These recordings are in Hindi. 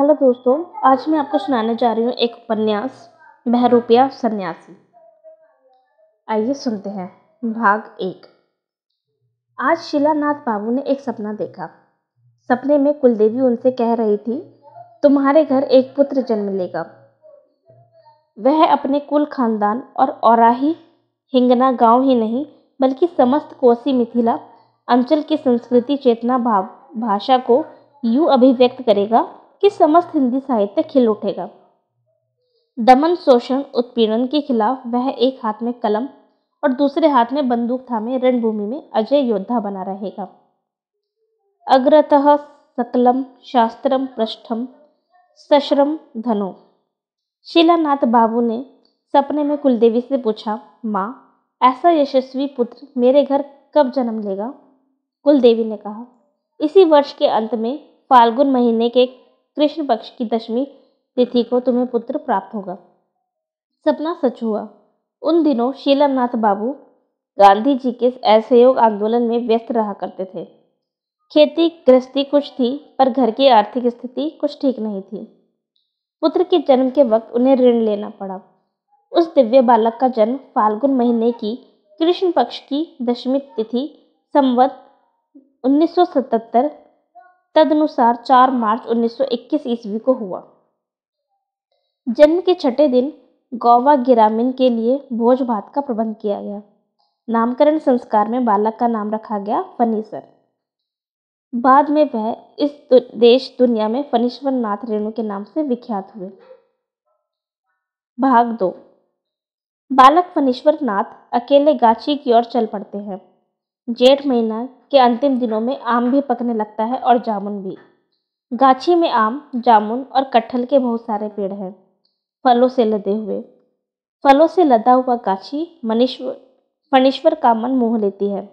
हेलो दोस्तों आज मैं आपको सुनाने जा रही हूँ एक उपन्यास बहरूपिया सन्यासी आइए सुनते हैं भाग एक आज शिलानाथ बाबू ने एक सपना देखा सपने में कुलदेवी उनसे कह रही थी तुम्हारे घर एक पुत्र जन्म लेगा वह अपने कुल खानदान और औराही हिंगना गांव ही नहीं बल्कि समस्त कोसी मिथिला अंचल की संस्कृति चेतना भाव भाषा को यूँ अभिव्यक्त करेगा कि समस्त हिंदी साहित्य खिल उठेगा दमन शोषण उत्पीड़न के खिलाफ वह एक हाथ में कलम और दूसरे हाथ में बंदूक थामे रणभूमि में अजय योद्धा बना रहेगा अग्रतः सकलम शास्त्रम पृष्ठम सश्रम धनो शिलानाथ बाबू ने सपने में कुलदेवी से पूछा माँ ऐसा यशस्वी पुत्र मेरे घर कब जन्म लेगा कुलदेवी ने कहा इसी वर्ष के अंत में फाल्गुन महीने के कृष्ण पक्ष की दशमी तिथि को तुम्हें पुत्र प्राप्त होगा सपना सच हुआ उन दिनों शीलानाथ बाबू गांधी जी के असहयोग आंदोलन में व्यस्त रहा करते थे खेती गृहस्थी कुछ थी पर घर की आर्थिक स्थिति कुछ ठीक नहीं थी पुत्र के जन्म के वक्त उन्हें ऋण लेना पड़ा उस दिव्य बालक का जन्म फाल्गुन महीने की कृष्ण पक्ष की दशमी तिथि संवत 1977 तदनुसार 4 मार्च 1921 ईस्वी को हुआ जन्म के छठे दिन गोवा ग्रामीण के लिए भोज भात का प्रबंध किया गया नामकरण संस्कार में बालक का नाम रखा गया फनीसर बाद में वह इस देश दुनिया में फनीश्वर नाथ रेणु के नाम से विख्यात हुए भाग दो बालक फनीश्वर नाथ अकेले गाछी की ओर चल पड़ते हैं जेठ महीना के अंतिम दिनों में आम भी पकने लगता है और जामुन भी गाछी में आम जामुन और कटहल के बहुत सारे पेड़ हैं फलों से लदे हुए फलों से लदा हुआ गाछी मनीश्वर फणीश्वर का मन मोह लेती है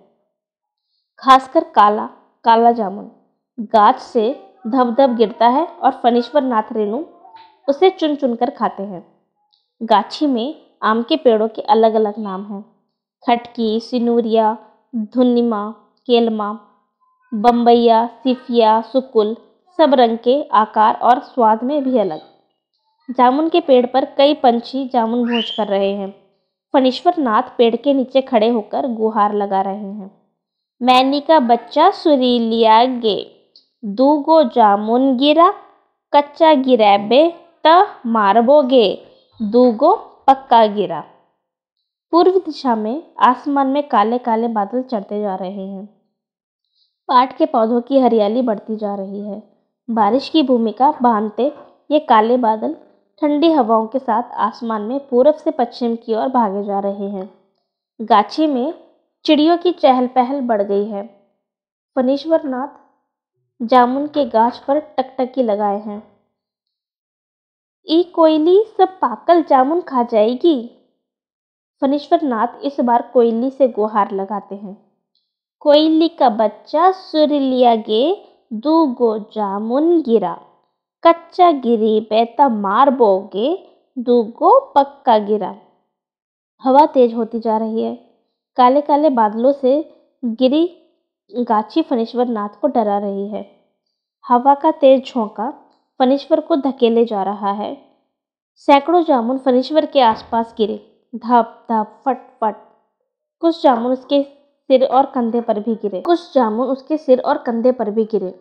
खासकर काला काला जामुन गाछ से धब धब गिरता है और फणीश्वर नाथ रेणु उसे चुन चुन कर खाते हैं गाछी में आम के पेड़ों के अलग अलग नाम हैं खटकी सिनूरिया धुनिमा केलमा बम्बैया सिफिया सुकुल सब रंग के आकार और स्वाद में भी अलग जामुन के पेड़ पर कई पंछी जामुन भोज कर रहे हैं फणीश्वर नाथ पेड़ के नीचे खड़े होकर गुहार लगा रहे हैं मैनी का बच्चा सुरीलिया गे दू गो जामुन गिरा कच्चा गिरैबे त मारबोगे दू गो पक्का गिरा पूर्व दिशा में आसमान में काले काले बादल चढ़ते जा रहे हैं पाट के पौधों की हरियाली बढ़ती जा रही है बारिश की भूमिका बांधते ये काले बादल ठंडी हवाओं के साथ आसमान में पूरब से पश्चिम की ओर भागे जा रहे हैं गाछी में चिड़ियों की चहल पहल बढ़ गई है फनीश्वर नाथ जामुन के गाछ पर टकटकी लगाए हैं ई कोयली सब पाकल जामुन खा जाएगी फनीश्वर नाथ इस बार कोयली से गुहार लगाते हैं कोयली का बच्चा सुरलिया गे दू गो जामुन गिरा। कच्चा बेता मार बोगे दू गो पक्का गिरा। हवा तेज होती जा रही है। काले-काले बादलों से गिरी गाछी नाथ को डरा रही है। हवा का तेज झोंका फनीश्वर को धकेले जा रहा है। सैकड़ों जामुन फनीश्वर के आसपास गिरे। धप धप फट फट। कुछ जामुन उसके सिर और कंधे पर भी गिरे कुछ जामुन उसके सिर और कंधे पर भी गिरे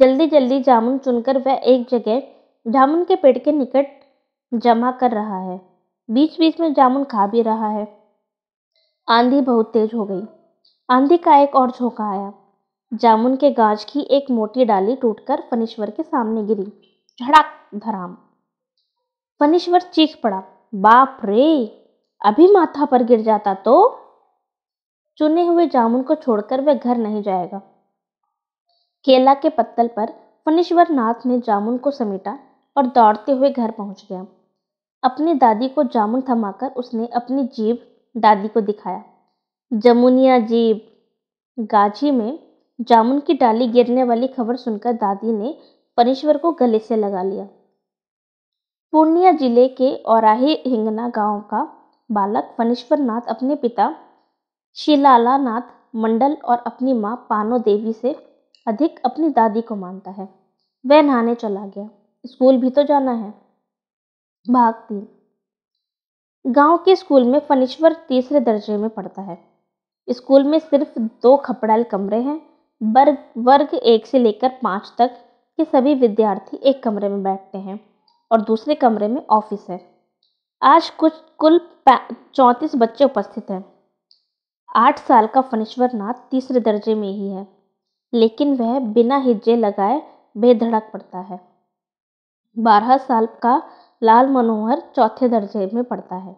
जल्दी जल्दी जामुन चुनकर वह एक जगह जामुन के पेड़ के निकट जमा कर रहा है बीच बीच में जामुन खा भी रहा है आंधी बहुत तेज हो गई आंधी का एक और झोंका आया जामुन के गाज की एक मोटी डाली टूटकर फनीश्वर के सामने गिरी झड़क धराम फनीश्वर चीख पड़ा बाप रे अभी माथा पर गिर जाता तो चुने हुए जामुन को छोड़कर वह घर नहीं जाएगा केला के पत्तल पर फणीश्वर नाथ ने जामुन को समेटा और दौड़ते हुए घर पहुंच गया अपनी दादी को जामुन थमाकर उसने अपनी जीभ दादी को दिखाया जमुनिया जीभ गाझी में जामुन की डाली गिरने वाली खबर सुनकर दादी ने फनीश्वर को गले से लगा लिया पूर्णिया जिले के औराही हिंगना गांव का बालक फणीश्वर नाथ अपने पिता शिलालानाथ मंडल और अपनी माँ पानो देवी से अधिक अपनी दादी को मानता है वह नहाने चला गया स्कूल भी तो जाना है भाग तीन गांव के स्कूल में फनीश्वर तीसरे दर्जे में पढ़ता है स्कूल में सिर्फ दो खपड़ाल कमरे हैं वर्ग वर्ग एक से लेकर पाँच तक के सभी विद्यार्थी एक कमरे में बैठते हैं और दूसरे कमरे में ऑफिस है आज कुछ कुल चौंतीस बच्चे उपस्थित हैं आठ साल का फणीश्वर नाथ तीसरे दर्जे में ही है लेकिन वह बिना हिज्जे लगाए बेधड़क पड़ता है बारह साल का लाल मनोहर चौथे दर्जे में पढ़ता है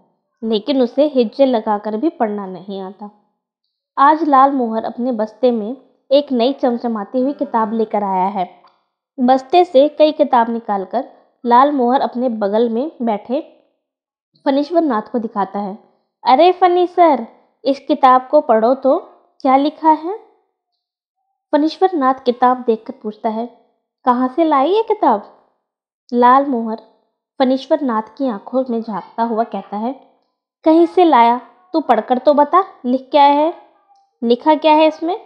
लेकिन उसे हिज्जे लगाकर भी पढ़ना नहीं आता आज लाल मोहर अपने बस्ते में एक नई चमचमाती हुई किताब लेकर आया है बस्ते से कई किताब निकालकर लाल मोहर अपने बगल में बैठे फनीश्वर नाथ को दिखाता है अरे फनी सर इस किताब को पढ़ो तो क्या लिखा है फनीश्वर नाथ किताब देखकर पूछता है कहाँ से लाई ये किताब लाल मोहर फनीश्वर नाथ की आंखों में झांकता हुआ कहता है कहीं से लाया तू पढ़कर तो बता लिख क्या है लिखा क्या है इसमें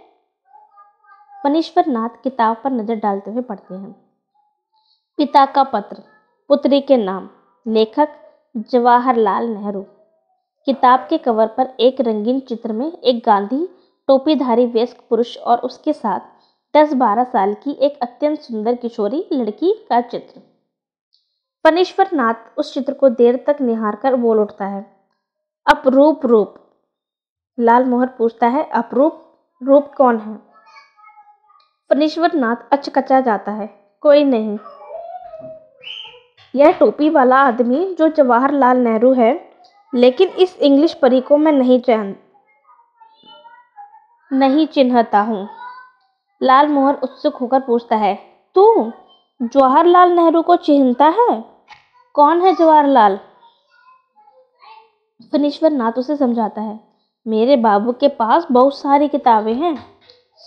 फनीश्वर नाथ किताब पर नज़र डालते हुए पढ़ते हैं पिता का पत्र पुत्री के नाम लेखक जवाहरलाल नेहरू किताब के कवर पर एक रंगीन चित्र में एक गांधी टोपीधारी व्यस्क पुरुष और उसके साथ 10-12 साल की एक अत्यंत सुंदर किशोरी लड़की का चित्र पनेश्वर नाथ उस चित्र को देर तक निहार कर बोल उठता है अपरूप रूप लाल मोहर पूछता है अपरूप रूप कौन है पनेश्वर नाथ अचकचा जाता है कोई नहीं यह टोपी वाला आदमी जो जवाहरलाल नेहरू है लेकिन इस इंग्लिश परी को मैं नहीं चहन नहीं चिन्हता हूँ लाल मोहन उत्सुक होकर पूछता है तू जवाहरलाल नेहरू को चिन्हता है कौन है जवाहरलाल फनीश्वर नाथ उसे समझाता है मेरे बाबू के पास बहुत सारी किताबें हैं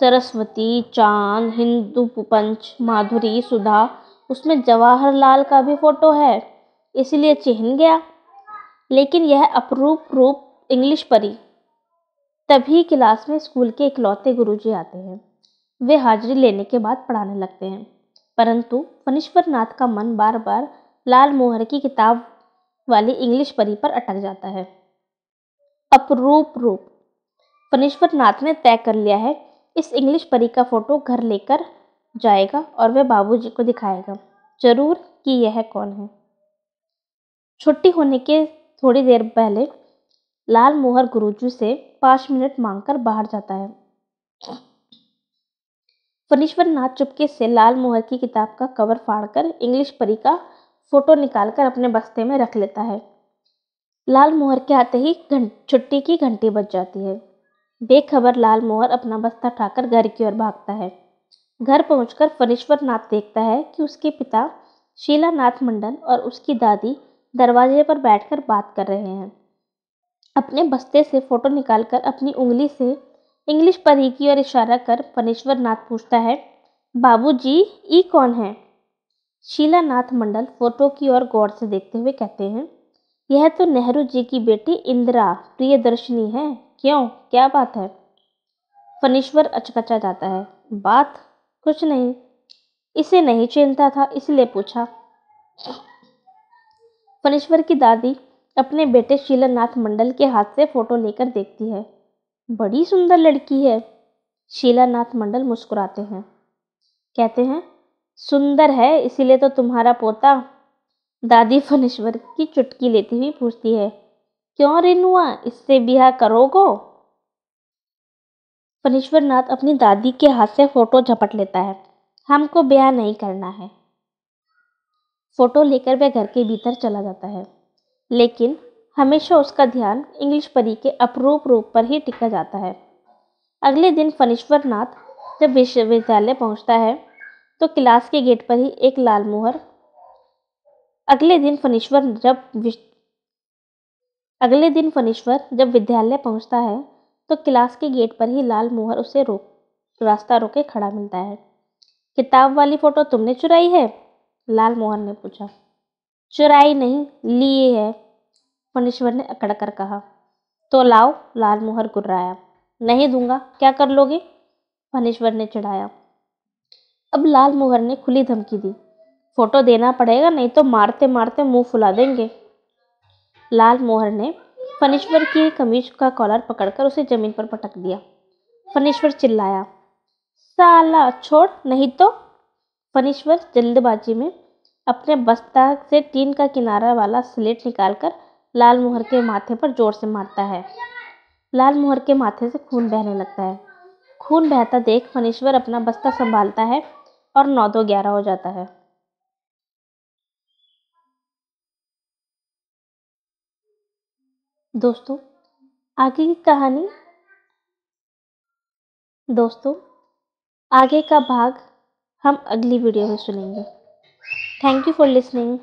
सरस्वती चांद हिंदू पंच माधुरी सुधा उसमें जवाहरलाल का भी फोटो है इसलिए चिन्ह गया लेकिन यह अपरूप रूप इंग्लिश परी तभी क्लास में स्कूल के इकलौते गुरुजी आते हैं वे हाजिरी लेने के बाद पढ़ाने लगते हैं परंतु फणीश्वर नाथ का मन बार बार लाल मोहर की किताब वाली इंग्लिश परी पर अटक जाता है अपरूप रूप फनीश्वर नाथ ने तय कर लिया है इस इंग्लिश परी का फोटो घर लेकर जाएगा और वह बाबूजी को दिखाएगा जरूर कि यह कौन है छुट्टी होने के थोड़ी देर पहले लाल मोहर गुरुजी से पाँच मिनट मांगकर बाहर जाता है फनीश्वर नाथ चुपके से लाल मोहर की किताब का कवर फाड़कर इंग्लिश परी का फोटो निकालकर अपने बस्ते में रख लेता है लाल मोहर के आते ही छुट्टी की घंटी बज जाती है बेखबर लाल मोहर अपना बस्ता उठाकर घर की ओर भागता है घर पहुंचकर फनीश्वर नाथ देखता है कि उसके पिता शीला नाथ मंडल और उसकी दादी दरवाजे पर बैठकर बात कर रहे हैं अपने बस्ते से फोटो निकालकर अपनी उंगली से इंग्लिश परी की ओर इशारा कर पनेश्वर नाथ पूछता है बाबूजी ई कौन है शीला नाथ मंडल फोटो की ओर गौर से देखते हुए कहते हैं यह तो नेहरू जी की बेटी इंदिरा प्रियदर्शनी है क्यों क्या बात है फनीश्वर अचकचा जाता है बात कुछ नहीं इसे नहीं चिंता था इसलिए पूछा फणीश्वर की दादी अपने बेटे शीलानाथ मंडल के हाथ से फोटो लेकर देखती है बड़ी सुंदर लड़की है शीलानाथ मंडल मुस्कुराते हैं कहते हैं सुंदर है इसीलिए तो तुम्हारा पोता दादी फणीश्वर की चुटकी लेती हुई पूछती है क्यों रेनुआ इससे ब्याह करोगो फणीश्वर नाथ अपनी दादी के हाथ से फोटो झपट लेता है हमको ब्याह नहीं करना है फ़ोटो लेकर वह घर के भीतर चला जाता है लेकिन हमेशा उसका ध्यान इंग्लिश परी के अपरूप रूप पर ही टिका जाता है अगले दिन फणीश्वर नाथ जब विश्वविद्यालय पहुंचता है तो क्लास के गेट पर ही एक लाल मोहर अगले दिन फणीश्वर जब अगले दिन फणीश्वर जब विद्यालय पहुंचता है तो क्लास के गेट पर ही लाल मोहर उसे रोक रास्ता रोके खड़ा मिलता है किताब वाली फ़ोटो तुमने चुराई है लाल मोहन ने पूछा चुराई नहीं लिए है मनीश्वर ने अकड़ कर कहा तो लाओ लाल मोहर गुर्राया नहीं दूंगा क्या कर लोगे मनीश्वर ने चढ़ाया अब लाल मोहर ने खुली धमकी दी फोटो देना पड़ेगा नहीं तो मारते मारते मुंह फुला देंगे लाल मोहर ने फनीश्वर की कमीज का कॉलर पकड़कर उसे ज़मीन पर पटक दिया फनीश्वर चिल्लाया साला छोड़ नहीं तो फनीश्वर जल्दबाजी में अपने बस्ता से टीन का किनारा वाला स्लेट निकालकर लाल मुहर के माथे पर जोर से मारता है लाल मुहर के माथे से खून बहने लगता है खून बहता देख फनीश्वर अपना बस्ता संभालता है और नौ दो ग्यारह हो जाता है दोस्तों आगे की कहानी दोस्तों आगे का भाग हम अगली वीडियो में सुनेंगे थैंक यू फॉर लिसनिंग